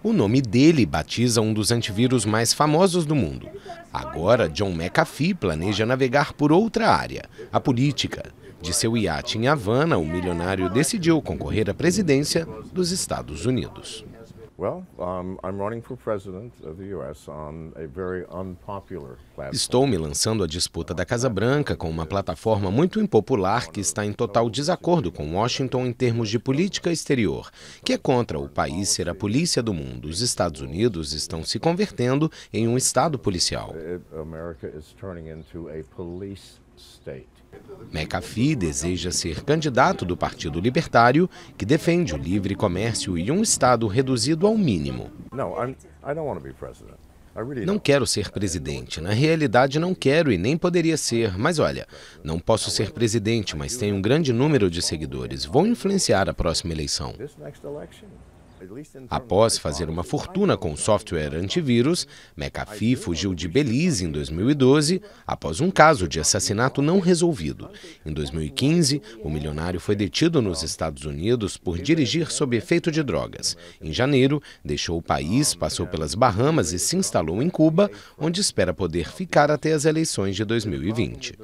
O nome dele batiza um dos antivírus mais famosos do mundo. Agora, John McAfee planeja navegar por outra área, a política. De seu iate em Havana, o milionário decidiu concorrer à presidência dos Estados Unidos. Estou me lançando à disputa da Casa Branca com uma plataforma muito impopular que está em total desacordo com Washington em termos de política exterior, que é contra o país ser a polícia do mundo. Os Estados Unidos estão se convertendo em um Estado policial. América está se tornando um Estado policial. McAfee deseja ser candidato do Partido Libertário, que defende o livre comércio e um Estado reduzido ao mínimo. Não quero ser presidente. Na realidade, não quero e nem poderia ser. Mas olha, não posso ser presidente, mas tenho um grande número de seguidores. Vou influenciar a próxima eleição. Após fazer uma fortuna com software antivírus, McAfee fugiu de Belize em 2012, após um caso de assassinato não resolvido. Em 2015, o milionário foi detido nos Estados Unidos por dirigir sob efeito de drogas. Em janeiro, deixou o país, passou pelas Bahamas e se instalou em Cuba, onde espera poder ficar até as eleições de 2020.